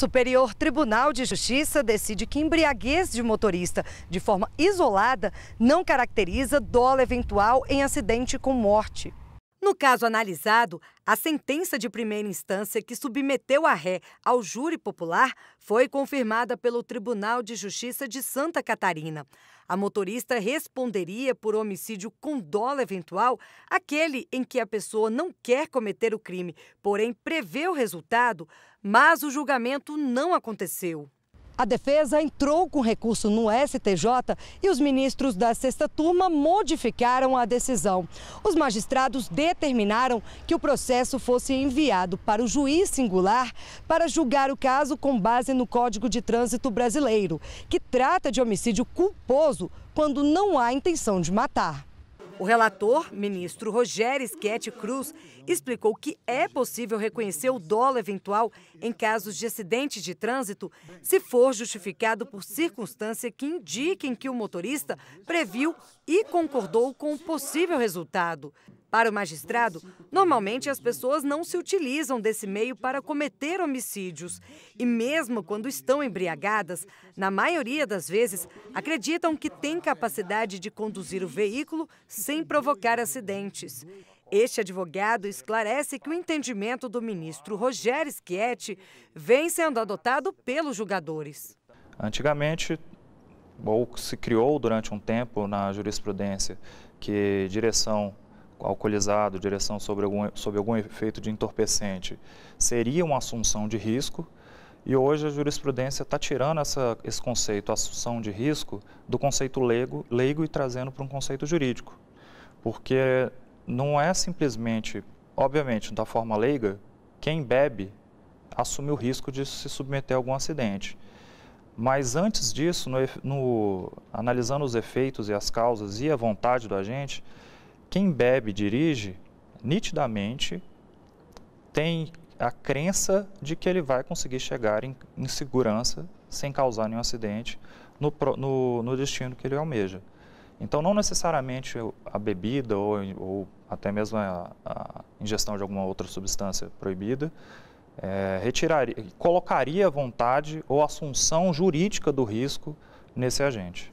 Superior Tribunal de Justiça decide que embriaguez de motorista de forma isolada não caracteriza dolo eventual em acidente com morte. No caso analisado, a sentença de primeira instância que submeteu a ré ao júri popular foi confirmada pelo Tribunal de Justiça de Santa Catarina. A motorista responderia por homicídio com dolo eventual, aquele em que a pessoa não quer cometer o crime, porém prevê o resultado, mas o julgamento não aconteceu. A defesa entrou com recurso no STJ e os ministros da sexta turma modificaram a decisão. Os magistrados determinaram que o processo fosse enviado para o juiz singular para julgar o caso com base no Código de Trânsito Brasileiro, que trata de homicídio culposo quando não há intenção de matar. O relator, ministro Rogério Schetti Cruz, explicou que é possível reconhecer o dolo eventual em casos de acidente de trânsito se for justificado por circunstância que indiquem que o motorista previu e concordou com o possível resultado. Para o magistrado, normalmente as pessoas não se utilizam desse meio para cometer homicídios. E mesmo quando estão embriagadas, na maioria das vezes, acreditam que têm capacidade de conduzir o veículo sem provocar acidentes. Este advogado esclarece que o entendimento do ministro Rogério Schietti vem sendo adotado pelos julgadores. Antigamente, ou se criou durante um tempo na jurisprudência, que direção alcoolizado, direção sobre algum, sobre algum efeito de entorpecente, seria uma assunção de risco. E hoje a jurisprudência está tirando essa, esse conceito, assunção de risco, do conceito leigo, leigo e trazendo para um conceito jurídico. Porque não é simplesmente, obviamente, da forma leiga, quem bebe assume o risco de se submeter a algum acidente. Mas antes disso, no, no, analisando os efeitos e as causas e a vontade do agente, quem bebe e dirige, nitidamente, tem a crença de que ele vai conseguir chegar em, em segurança, sem causar nenhum acidente, no, no, no, destino que ele almeja. Então, não necessariamente a bebida ou, ou até mesmo a, a, ingestão de alguma outra substância proibida é, retiraria, colocaria a vontade ou assunção jurídica do risco nesse agente.